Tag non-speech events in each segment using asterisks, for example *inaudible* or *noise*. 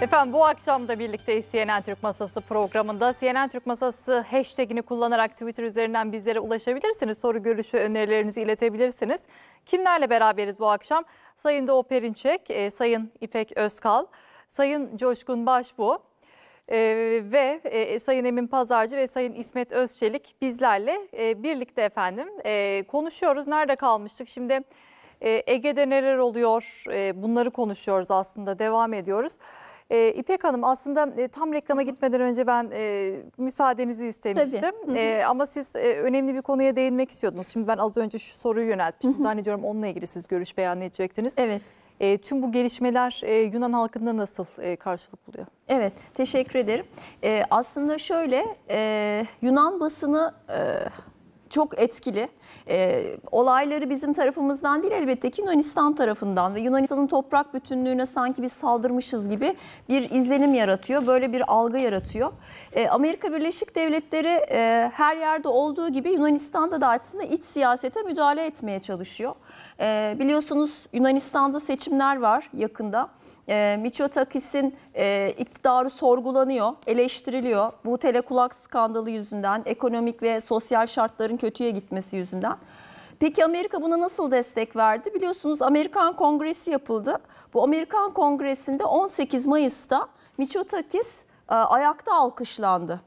Efendim bu akşam da birlikte CNN Türk Masası programında. CNN Türk Masası hashtagini kullanarak Twitter üzerinden bizlere ulaşabilirsiniz. Soru, görüşü, önerilerinizi iletebilirsiniz. Kimlerle beraberiz bu akşam? Sayın Doğu Perinçek, e, Sayın İpek Özkal, Sayın Coşkun Başbu e, ve e, e Sayın Emin Pazarcı ve Sayın İsmet Özçelik bizlerle e, birlikte efendim e, konuşuyoruz. Nerede kalmıştık? Şimdi... E, Ege'de neler oluyor e, bunları konuşuyoruz aslında devam ediyoruz. E, İpek Hanım aslında e, tam reklama gitmeden önce ben e, müsaadenizi istemiştim. Hı hı. E, ama siz e, önemli bir konuya değinmek istiyordunuz. Şimdi ben az önce şu soruyu yöneltmiştim. Hı hı. Zannediyorum onunla ilgili siz görüş beyan edecektiniz. Evet. E, tüm bu gelişmeler e, Yunan halkında nasıl e, karşılık buluyor? Evet, teşekkür ederim. E, aslında şöyle, e, Yunan basını... E, çok etkili. E, olayları bizim tarafımızdan değil elbette ki Yunanistan tarafından ve Yunanistan'ın toprak bütünlüğüne sanki biz saldırmışız gibi bir izlenim yaratıyor. Böyle bir algı yaratıyor. E, Amerika Birleşik Devletleri e, her yerde olduğu gibi Yunanistan'da da aslında iç siyasete müdahale etmeye çalışıyor. E, biliyorsunuz Yunanistan'da seçimler var yakında e, Miçotakis'in e, iktidarı sorgulanıyor, eleştiriliyor. Bu telekulak skandalı yüzünden, ekonomik ve sosyal şartların kötüye gitmesi yüzünden. Peki Amerika buna nasıl destek verdi? Biliyorsunuz Amerikan Kongresi yapıldı. Bu Amerikan Kongresi'nde 18 Mayıs'ta Miçotakis e, ayakta alkışlandı.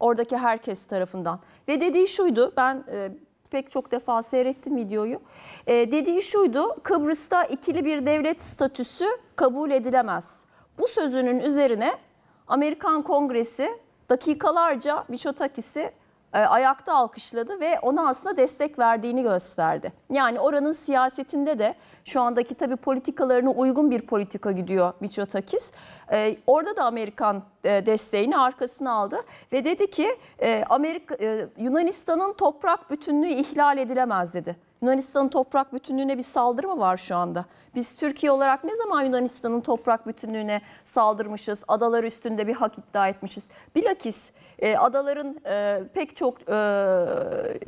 Oradaki herkes tarafından. Ve dediği şuydu, ben e, pek çok defa seyrettim videoyu. E, dediği şuydu, Kıbrıs'ta ikili bir devlet statüsü kabul edilemez. Bu sözünün üzerine Amerikan Kongresi dakikalarca Miçotakis'i e, ayakta alkışladı ve ona aslında destek verdiğini gösterdi. Yani oranın siyasetinde de şu andaki tabii politikalarına uygun bir politika gidiyor Miçotakis. Ee, orada da Amerikan e, desteğini arkasına aldı ve dedi ki e, Amerika e, Yunanistan'ın toprak bütünlüğü ihlal edilemez dedi. Yunanistan'ın toprak bütünlüğüne bir saldırı mı var şu anda? Biz Türkiye olarak ne zaman Yunanistan'ın toprak bütünlüğüne saldırmışız? Adalar üstünde bir hak iddia etmişiz. Bilakis e, adaların e, pek çok e,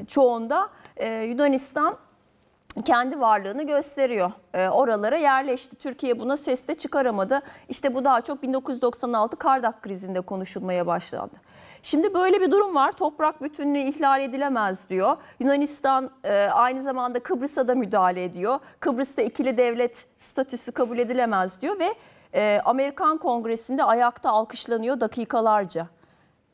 çoğunda e, Yunanistan kendi varlığını gösteriyor. E, oralara yerleşti. Türkiye buna ses de çıkaramadı. İşte bu daha çok 1996 Kardak krizinde konuşulmaya başlandı. Şimdi böyle bir durum var. Toprak bütünlüğü ihlal edilemez diyor. Yunanistan e, aynı zamanda Kıbrıs'a da müdahale ediyor. Kıbrıs'ta ikili devlet statüsü kabul edilemez diyor ve e, Amerikan Kongresi'nde ayakta alkışlanıyor dakikalarca.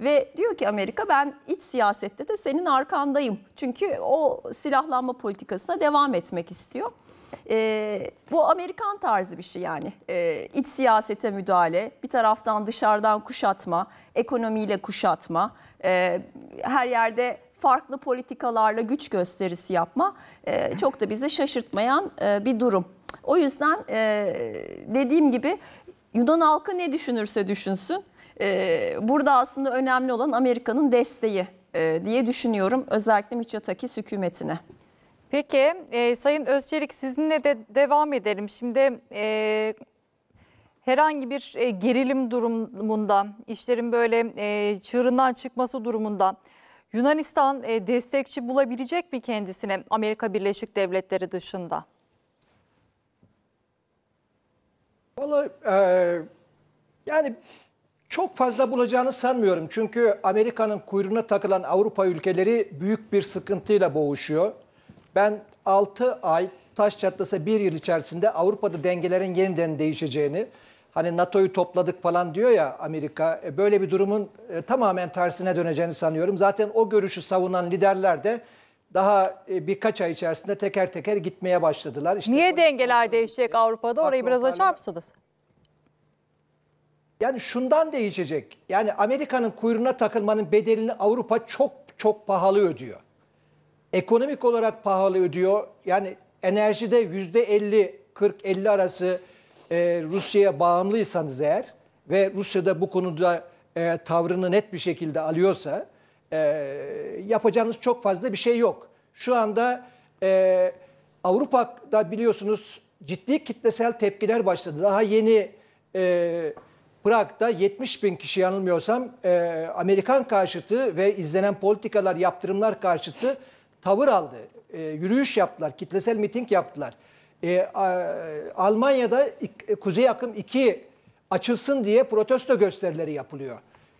Ve diyor ki Amerika ben iç siyasette de senin arkandayım. Çünkü o silahlanma politikasına devam etmek istiyor. E, bu Amerikan tarzı bir şey yani. E, iç siyasete müdahale, bir taraftan dışarıdan kuşatma, ekonomiyle kuşatma, e, her yerde farklı politikalarla güç gösterisi yapma e, çok da bizi şaşırtmayan e, bir durum. O yüzden e, dediğim gibi Yunan halkı ne düşünürse düşünsün e, burada aslında önemli olan Amerika'nın desteği e, diye düşünüyorum özellikle Miçotakis hükümetine. Peki e, Sayın Özçelik sizinle de devam edelim. Şimdi e, herhangi bir e, gerilim durumunda, işlerin böyle e, çığırından çıkması durumunda Yunanistan e, destekçi bulabilecek mi kendisine Amerika Birleşik Devletleri dışında? Vallahi e, yani çok fazla bulacağını sanmıyorum. Çünkü Amerika'nın kuyruğuna takılan Avrupa ülkeleri büyük bir sıkıntıyla boğuşuyor. Ben 6 ay taş çatlasa bir yıl içerisinde Avrupa'da dengelerin yeniden değişeceğini, hani NATO'yu topladık falan diyor ya Amerika, e, böyle bir durumun e, tamamen tersine döneceğini sanıyorum. Zaten o görüşü savunan liderler de daha e, birkaç ay içerisinde teker teker gitmeye başladılar. İşte Niye dengeler değişecek Avrupa'da? Orayı biraz açar mısınız? Yani şundan değişecek. Yani Amerika'nın kuyruğuna takılmanın bedelini Avrupa çok çok pahalı ödüyor. Ekonomik olarak pahalı ödüyor. Yani enerjide yüzde 50, 40, 50 arası e, Rusya'ya bağımlıysanız eğer ve Rusya da bu konuda e, tavrını net bir şekilde alıyorsa e, yapacağınız çok fazla bir şey yok. Şu anda e, Avrupa'da biliyorsunuz ciddi kitlesel tepkiler başladı. Daha yeni e, Prag'da 70 bin kişi yanılmıyorsam e, Amerikan karşıtı ve izlenen politikalar, yaptırımlar karşıtı tavır aldı. E, yürüyüş yaptılar, kitlesel miting yaptılar. E, a, Almanya'da Kuzey Akım 2 açılsın diye protesto gösterileri yapılıyor.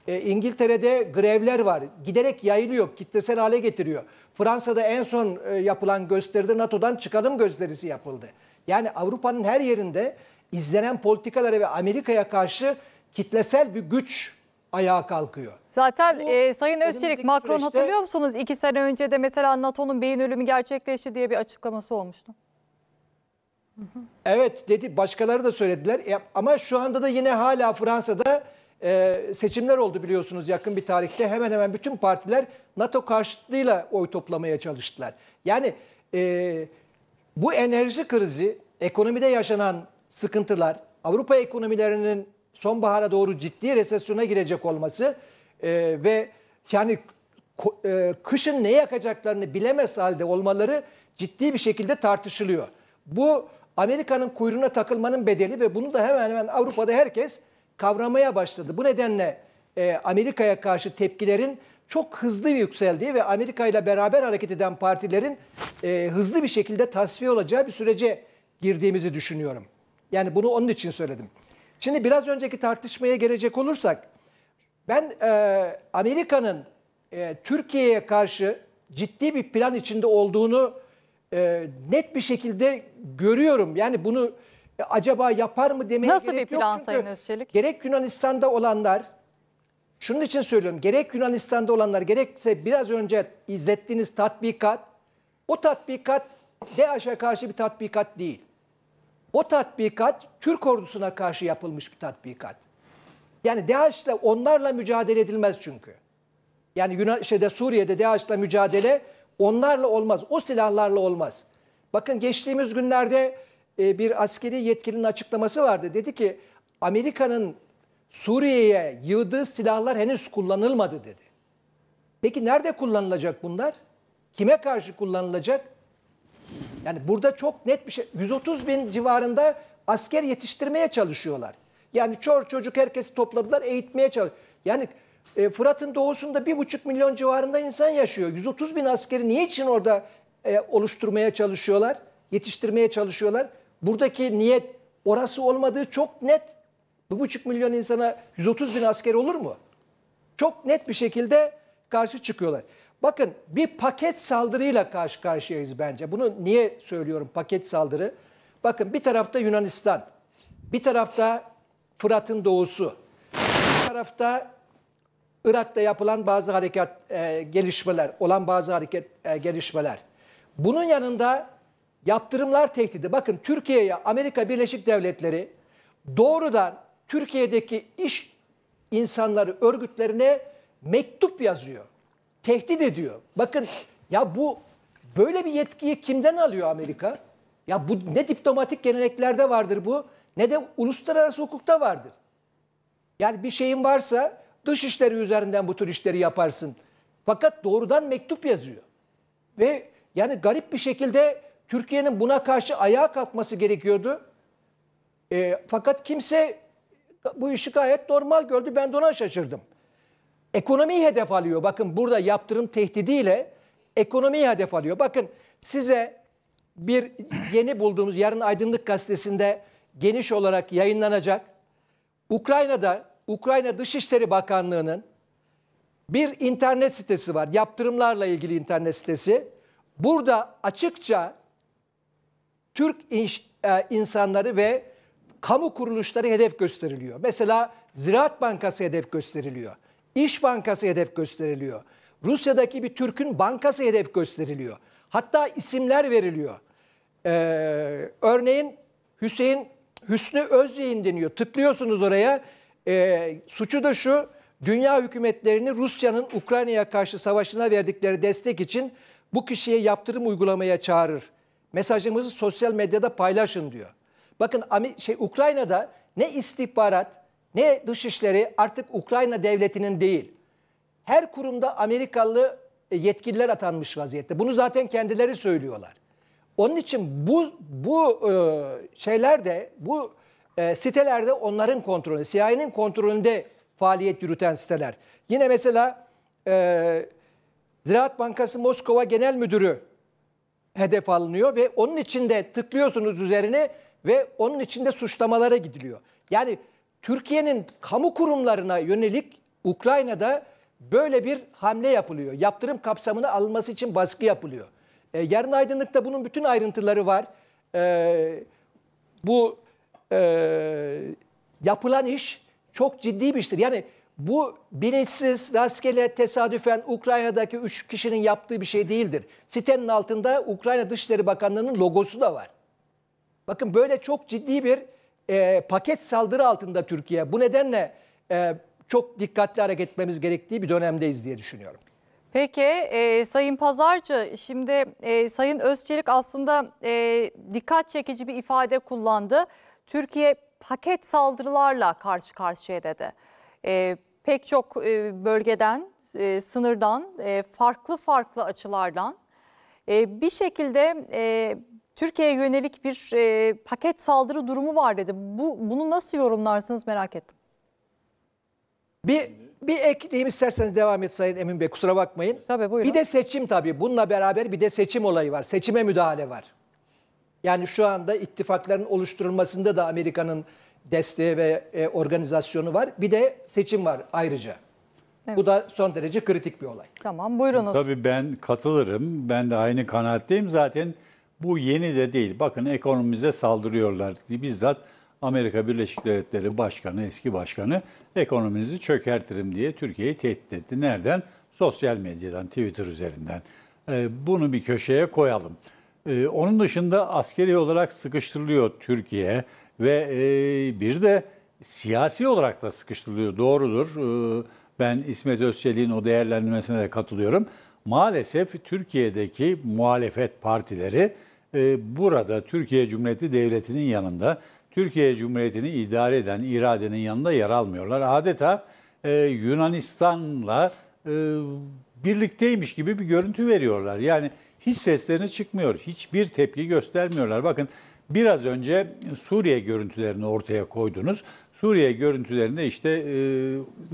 E, İngiltere'de grevler var. Giderek yayılıyor, kitlesel hale getiriyor. Fransa'da en son e, yapılan gösteride NATO'dan çıkalım gösterisi yapıldı. Yani Avrupa'nın her yerinde izlenen politikalara ve Amerika'ya karşı kitlesel bir güç ayağa kalkıyor. Zaten Bu, e, Sayın Özçelik Macron süreçte, hatırlıyor musunuz? iki sene önce de mesela NATO'nun beyin ölümü gerçekleşti diye bir açıklaması olmuştu. Evet dedi başkaları da söylediler e, ama şu anda da yine hala Fransa'da e, seçimler oldu biliyorsunuz yakın bir tarihte. Hemen hemen bütün partiler NATO karşıtlığıyla oy toplamaya çalıştılar. Yani e, bu enerji krizi, ekonomide yaşanan sıkıntılar, Avrupa ekonomilerinin sonbahara doğru ciddi resesyona girecek olması e, ve yani e, kışın ne yakacaklarını bilemez halde olmaları ciddi bir şekilde tartışılıyor. Bu Amerika'nın kuyruğuna takılmanın bedeli ve bunu da hemen hemen Avrupa'da herkes kavramaya başladı. Bu nedenle e, Amerika'ya karşı tepkilerin çok hızlı yükseldiği ve Amerika ile beraber hareket eden partilerin e, hızlı bir şekilde tasfiye olacağı bir sürece girdiğimizi düşünüyorum. Yani bunu onun için söyledim. Şimdi biraz önceki tartışmaya gelecek olursak ben e, Amerika'nın e, Türkiye'ye karşı ciddi bir plan içinde olduğunu e, net bir şekilde görüyorum. Yani bunu e, acaba yapar mı demeye Nasıl gerek bir plan Sayın Özçelik? Gerek Yunanistan'da olanlar, şunun için söylüyorum. Gerek Yunanistan'da olanlar, gerekse biraz önce izlettiğiniz tatbikat, o tatbikat DAEŞ'e karşı bir tatbikat değil. O tatbikat Türk ordusuna karşı yapılmış bir tatbikat. Yani DAEŞ'le onlarla mücadele edilmez çünkü. Yani Yunan, şeyde, Suriye'de DAEŞ'le mücadele onlarla olmaz. O silahlarla olmaz. Bakın geçtiğimiz günlerde e, bir askeri yetkilinin açıklaması vardı. Dedi ki Amerika'nın Suriye'ye yığdığı silahlar henüz kullanılmadı dedi. Peki nerede kullanılacak bunlar? Kime karşı kullanılacak? Yani burada çok net bir şey. 130 bin civarında asker yetiştirmeye çalışıyorlar. Yani çor çocuk herkesi topladılar eğitmeye çalış. Yani e, Fırat'ın doğusunda bir buçuk milyon civarında insan yaşıyor. 130 bin askeri niye için orada e, oluşturmaya çalışıyorlar? Yetiştirmeye çalışıyorlar. Buradaki niyet orası olmadığı çok net. Bir buçuk milyon insana 130 bin asker olur mu? Çok net bir şekilde karşı çıkıyorlar. Bakın bir paket saldırıyla karşı karşıyayız bence. Bunu niye söylüyorum paket saldırı? Bakın bir tarafta Yunanistan, bir tarafta Fırat'ın doğusu, bir tarafta Irak'ta yapılan bazı hareket e, gelişmeler, olan bazı hareket e, gelişmeler. Bunun yanında yaptırımlar tehdidi. Bakın Türkiye'ye Amerika Birleşik Devletleri doğrudan Türkiye'deki iş insanları örgütlerine mektup yazıyor tehdit ediyor. Bakın ya bu böyle bir yetkiyi kimden alıyor Amerika? Ya bu ne diplomatik geleneklerde vardır bu ne de uluslararası hukukta vardır. Yani bir şeyin varsa dış işleri üzerinden bu tür işleri yaparsın. Fakat doğrudan mektup yazıyor. Ve yani garip bir şekilde Türkiye'nin buna karşı ayağa kalkması gerekiyordu. E, fakat kimse bu işi gayet normal gördü. Ben de ona şaşırdım. Ekonomiyi hedef alıyor. Bakın burada yaptırım tehdidiyle ekonomiyi hedef alıyor. Bakın size bir yeni bulduğumuz yarın Aydınlık Gazetesi'nde geniş olarak yayınlanacak. Ukrayna'da Ukrayna Dışişleri Bakanlığı'nın bir internet sitesi var. Yaptırımlarla ilgili internet sitesi. Burada açıkça Türk inş, e, insanları ve kamu kuruluşları hedef gösteriliyor. Mesela Ziraat Bankası hedef gösteriliyor. İş Bankası hedef gösteriliyor. Rusya'daki bir Türk'ün bankası hedef gösteriliyor. Hatta isimler veriliyor. Ee, örneğin Hüseyin Hüsnü Özyeğin deniyor. Tıklıyorsunuz oraya. Ee, suçu da şu. Dünya hükümetlerini Rusya'nın Ukrayna'ya karşı savaşına verdikleri destek için bu kişiye yaptırım uygulamaya çağırır. Mesajımızı sosyal medyada paylaşın diyor. Bakın şey Ukrayna'da ne istihbarat ne dışişleri artık Ukrayna devletinin değil. Her kurumda Amerikalı e, yetkililer atanmış vaziyette. Bunu zaten kendileri söylüyorlar. Onun için bu bu e, şeylerde bu e, sitelerde onların kontrolü, CIA'nin kontrolünde faaliyet yürüten siteler. Yine mesela e, Ziraat Bankası Moskova Genel Müdürü hedef alınıyor ve onun içinde tıklıyorsunuz üzerine ve onun içinde suçlamalara gidiliyor. Yani Türkiye'nin kamu kurumlarına yönelik Ukrayna'da böyle bir hamle yapılıyor. Yaptırım kapsamını alması için baskı yapılıyor. E, yarın aydınlıkta bunun bütün ayrıntıları var. E, bu e, yapılan iş çok ciddi bir iştir. Yani bu bilinçsiz, rastgele, tesadüfen Ukrayna'daki üç kişinin yaptığı bir şey değildir. Sitenin altında Ukrayna Dışişleri Bakanlığı'nın logosu da var. Bakın böyle çok ciddi bir e, paket saldırı altında Türkiye. Bu nedenle e, çok dikkatli hareket etmemiz gerektiği bir dönemdeyiz diye düşünüyorum. Peki e, Sayın Pazarcı şimdi e, Sayın Özçelik aslında e, dikkat çekici bir ifade kullandı. Türkiye paket saldırılarla karşı karşıya dedi. E, pek çok e, bölgeden, e, sınırdan, e, farklı farklı açılardan e, bir şekilde e, Türkiye'ye yönelik bir e, paket saldırı durumu var dedi. Bu bunu nasıl yorumlarsınız merak ettim. Bir bir ekleyeyim isterseniz devam et Sayın Emin Bey kusura bakmayın. Tabii buyurun. Bir de seçim tabii bununla beraber bir de seçim olayı var. Seçime müdahale var. Yani şu anda ittifakların oluşturulmasında da Amerika'nın desteği ve e, organizasyonu var. Bir de seçim var ayrıca. Evet. Bu da son derece kritik bir olay. Tamam buyurunuz. Tabii ben katılırım. Ben de aynı kanaatteyim. Zaten bu yeni de değil. Bakın ekonomimize saldırıyorlar. Bizzat Amerika Birleşik Devletleri Başkanı, eski başkanı ekonomimizi çökertirim diye Türkiye'yi tehdit etti. Nereden? Sosyal medyadan, Twitter üzerinden. Ee, bunu bir köşeye koyalım. Ee, onun dışında askeri olarak sıkıştırılıyor Türkiye ve e, bir de siyasi olarak da sıkıştırılıyor. Doğrudur. Ee, ben İsmet Özçelik'in o değerlendirmesine de katılıyorum. Maalesef Türkiye'deki muhalefet partileri ee, burada Türkiye Cumhuriyeti Devleti'nin yanında, Türkiye Cumhuriyeti'ni idare eden iradenin yanında yer almıyorlar. Adeta e, Yunanistan'la e, birlikteymiş gibi bir görüntü veriyorlar. Yani hiç seslerini çıkmıyor, hiçbir tepki göstermiyorlar. Bakın biraz önce Suriye görüntülerini ortaya koydunuz. Suriye görüntülerinde işte e,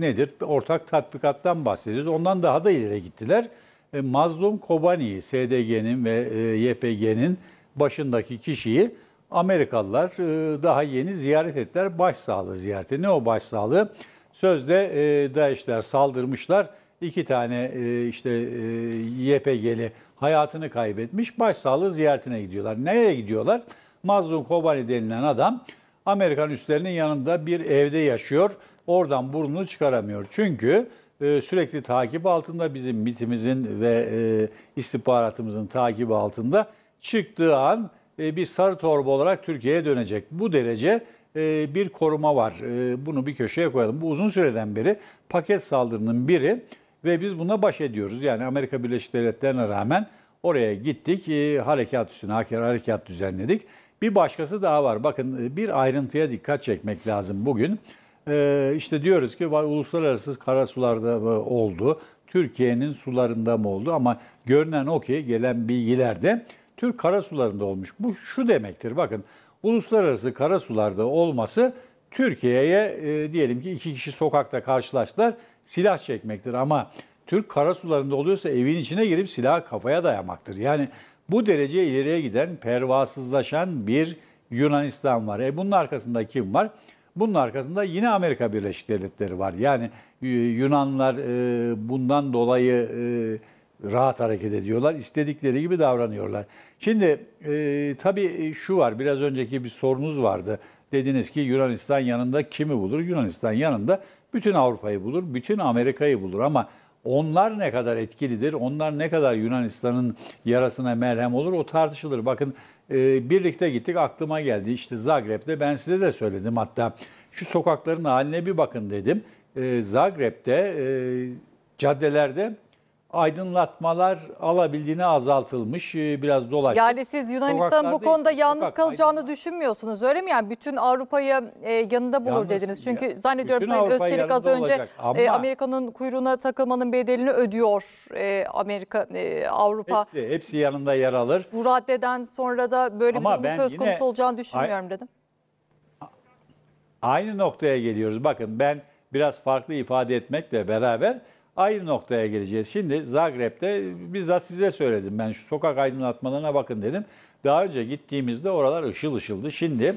nedir? Ortak tatbikattan bahsediyoruz. Ondan daha da ileri gittiler. E, Mazlum Kobani'yi, SDG'nin ve e, YPG'nin başındaki kişiyi Amerikalılar e, daha yeni ziyaret ettiler. Başsağlığı ziyareti. Ne o başsağlığı? Sözde e, DAEŞ'ler saldırmışlar. İki tane işte YPG'li hayatını kaybetmiş. Başsağlığı ziyaretine gidiyorlar. Nereye gidiyorlar? Mazlum Kobani denilen adam Amerikan üslerinin yanında bir evde yaşıyor. Oradan burnunu çıkaramıyor. Çünkü ee, sürekli takip altında bizim mitimizin ve e, istihbaratımızın takibi altında çıktığı an e, bir sarı torba olarak Türkiye'ye dönecek. Bu derece e, bir koruma var. E, bunu bir köşeye koyalım. Bu uzun süreden beri paket saldırının biri ve biz buna baş ediyoruz. Yani Amerika Birleşik Devletleri'ne rağmen oraya gittik, harekat üstüne harekat düzenledik. Bir başkası daha var. Bakın bir ayrıntıya dikkat çekmek lazım bugün e, işte diyoruz ki uluslararası karasularda oldu. Türkiye'nin sularında mı oldu? Ama görünen o ki gelen bilgilerde Türk karasularında olmuş. Bu şu demektir bakın uluslararası karasularda olması Türkiye'ye e, diyelim ki iki kişi sokakta karşılaştılar silah çekmektir ama Türk karasularında oluyorsa evin içine girip silah kafaya dayamaktır. Yani bu derece ileriye giden pervasızlaşan bir Yunanistan var. E bunun arkasında kim var? Bunun arkasında yine Amerika Birleşik Devletleri var. Yani e, Yunanlar e, bundan dolayı e, rahat hareket ediyorlar. İstedikleri gibi davranıyorlar. Şimdi tabii şu var. Biraz önceki bir sorunuz vardı. Dediniz ki Yunanistan yanında kimi bulur? Yunanistan yanında bütün Avrupa'yı bulur, bütün Amerika'yı bulur ama onlar ne kadar etkilidir, onlar ne kadar Yunanistan'ın yarasına merhem olur o tartışılır. Bakın e, birlikte gittik aklıma geldi işte Zagreb'de ben size de söyledim hatta şu sokakların haline bir bakın dedim. E, Zagreb'de e, caddelerde aydınlatmalar alabildiğine azaltılmış. E, biraz dolaş. Yani siz Yunanistan'ın bu konuda işte, yalnız sokak, kalacağını aydınlat. düşünmüyorsunuz öyle mi? Yani bütün Avrupa'yı e, yanında bulur yalnız, dediniz. Çünkü ya, zannediyorum Sayın Özçelik az önce e, Ama, e, Amerika'nın kuyruğuna takılmanın bedelini ödüyor e, Amerika, e, Avrupa. Hepsi, hepsi yanında yer alır. Bu raddeden sonra da böyle Ama bir söz yine, konusu olacağını düşünmüyorum dedim. Aynı noktaya geliyoruz. Bakın ben biraz farklı ifade etmekle beraber Aynı noktaya geleceğiz. Şimdi Zagreb'de bizzat size söyledim ben şu sokak aydınlatmalarına bakın dedim. Daha önce gittiğimizde oralar ışıl ışıldı. Şimdi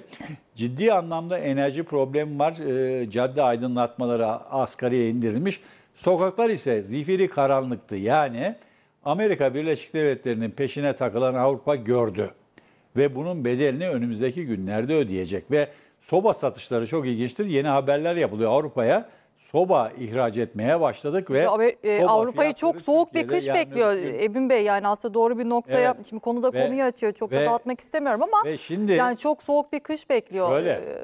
ciddi anlamda enerji problemi var. Ee, cadde aydınlatmaları asgariye indirilmiş. Sokaklar ise zifiri karanlıktı. Yani Amerika Birleşik Devletleri'nin peşine takılan Avrupa gördü. Ve bunun bedelini önümüzdeki günlerde ödeyecek. Ve soba satışları çok ilginçtir. Yeni haberler yapılıyor Avrupa'ya soba ihraç etmeye başladık ve e, Avrupa'yı çok soğuk bir kış bekliyor Ebin Bey. Yani aslında doğru bir noktaya evet. şimdi konuda ve, konuyu açıyor. Çok ve, da dağıtmak istemiyorum ama ve şimdi, yani çok soğuk bir kış bekliyor. Şöyle, e,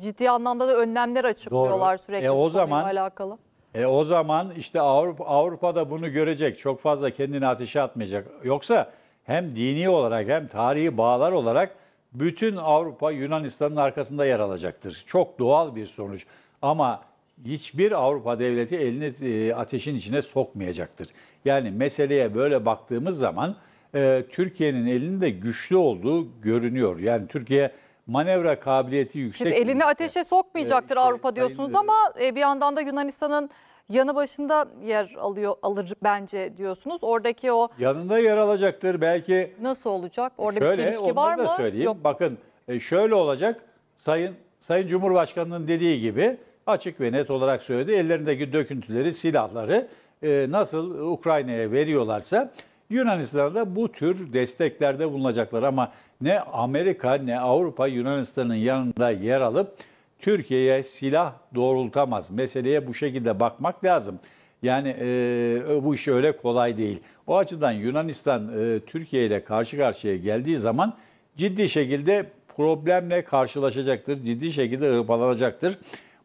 Ciddi anlamda da önlemler açıklıyorlar doğru. E, sürekli e, o zaman, alakalı. E o zaman işte Avrupa Avrupa'da bunu görecek. Çok fazla kendini ateşe atmayacak. Yoksa hem dini olarak hem tarihi bağlar olarak bütün Avrupa Yunanistan'ın arkasında yer alacaktır. Çok doğal bir sonuç. Ama hiçbir Avrupa devleti elini e, ateşin içine sokmayacaktır. Yani meseleye böyle baktığımız zaman e, Türkiye'nin elinde güçlü olduğu görünüyor. Yani Türkiye manevra kabiliyeti yüksek. Şimdi elini ateşe sokmayacaktır e, işte, Avrupa diyorsunuz ama e, bir yandan da Yunanistan'ın yanı başında yer alıyor alır bence diyorsunuz. Oradaki o yanında yer alacaktır belki. Nasıl olacak? Orada şöyle, bir ilişki var mı? söyleyeyim. Yok. Bakın şöyle olacak. Sayın Sayın Cumhurbaşkanının dediği gibi açık ve net olarak söyledi. Ellerindeki döküntüleri, silahları e, nasıl Ukrayna'ya veriyorlarsa Yunanistan'a da bu tür desteklerde bulunacaklar. Ama ne Amerika ne Avrupa Yunanistan'ın yanında yer alıp Türkiye'ye silah doğrultamaz. Meseleye bu şekilde bakmak lazım. Yani e, bu iş öyle kolay değil. O açıdan Yunanistan e, Türkiye ile karşı karşıya geldiği zaman ciddi şekilde problemle karşılaşacaktır. Ciddi şekilde ırpalanacaktır.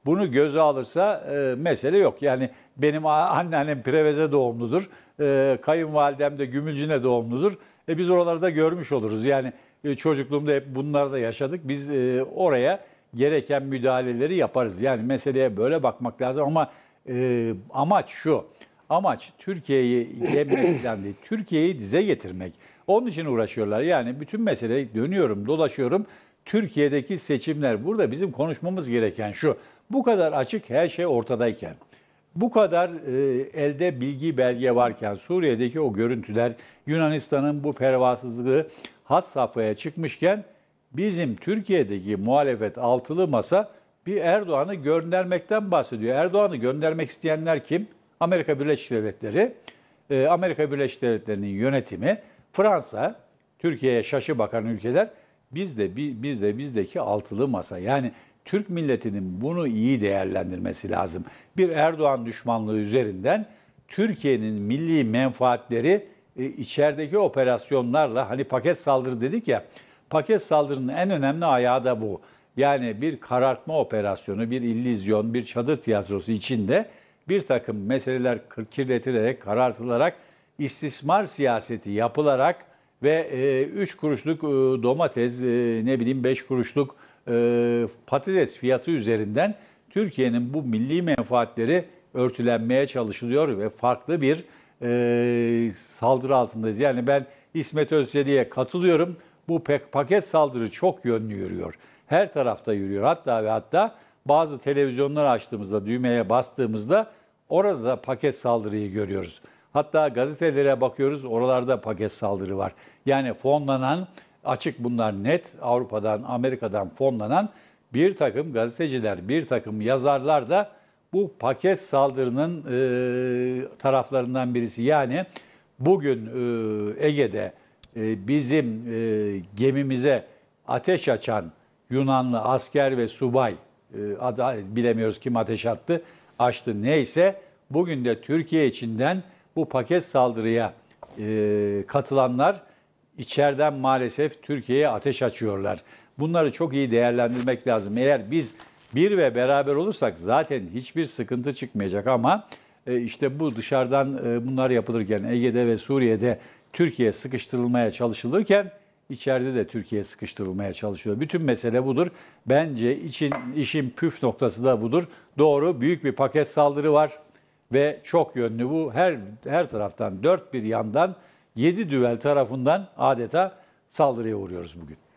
Bunu göze alırsa e, mesele yok. Yani benim anneannem Preveze doğumludur. E, kayınvalidem de Gümülcine doğumludur. E, biz da görmüş oluruz. Yani e, çocukluğumda hep bunları da yaşadık. Biz e, oraya gereken müdahaleleri yaparız. Yani meseleye böyle bakmak lazım ama e, amaç şu. Amaç Türkiye'yi yemek falan *coughs* değil. Türkiye'yi dize getirmek. Onun için uğraşıyorlar. Yani bütün mesele dönüyorum, dolaşıyorum. Türkiye'deki seçimler burada bizim konuşmamız gereken şu. Bu kadar açık her şey ortadayken, bu kadar e, elde bilgi belge varken Suriye'deki o görüntüler, Yunanistan'ın bu pervasızlığı hat safhaya çıkmışken bizim Türkiye'deki muhalefet altılı masa bir Erdoğan'ı göndermekten bahsediyor. Erdoğan'ı göndermek isteyenler kim? Amerika Birleşik Devletleri, e, Amerika Birleşik Devletleri'nin yönetimi, Fransa, Türkiye'ye şaşı bakan ülkeler biz de biz de bizdeki altılı masa yani Türk milletinin bunu iyi değerlendirmesi lazım. Bir Erdoğan düşmanlığı üzerinden Türkiye'nin milli menfaatleri e, içerideki operasyonlarla hani paket saldırı dedik ya paket saldırının en önemli ayağı da bu. Yani bir karartma operasyonu, bir illüzyon, bir çadır tiyatrosu içinde bir takım meseleler kirletilerek, karartılarak, istismar siyaseti yapılarak ve 3 e, kuruşluk e, domates, e, ne bileyim 5 kuruşluk patates fiyatı üzerinden Türkiye'nin bu milli menfaatleri örtülenmeye çalışılıyor ve farklı bir saldırı altındayız. Yani ben İsmet Özceli'ye katılıyorum. Bu paket saldırı çok yönlü yürüyor. Her tarafta yürüyor. Hatta ve hatta bazı televizyonlar açtığımızda, düğmeye bastığımızda orada da paket saldırıyı görüyoruz. Hatta gazetelere bakıyoruz oralarda paket saldırı var. Yani fonlanan açık bunlar net Avrupa'dan Amerika'dan fonlanan bir takım gazeteciler bir takım yazarlar da bu paket saldırının e, taraflarından birisi. Yani bugün e, Ege'de e, bizim e, gemimize ateş açan Yunanlı asker ve subay e, adı, bilemiyoruz kim ateş attı açtı neyse bugün de Türkiye içinden bu paket saldırıya e, katılanlar içeriden maalesef Türkiye'ye ateş açıyorlar. Bunları çok iyi değerlendirmek lazım. Eğer biz bir ve beraber olursak zaten hiçbir sıkıntı çıkmayacak ama e, işte bu dışarıdan e, bunlar yapılırken Ege'de ve Suriye'de Türkiye sıkıştırılmaya çalışılırken içeride de Türkiye sıkıştırılmaya çalışıyor. Bütün mesele budur. Bence için işin püf noktası da budur. Doğru büyük bir paket saldırı var ve çok yönlü bu her her taraftan dört bir yandan yedi düvel tarafından adeta saldırıya uğruyoruz bugün.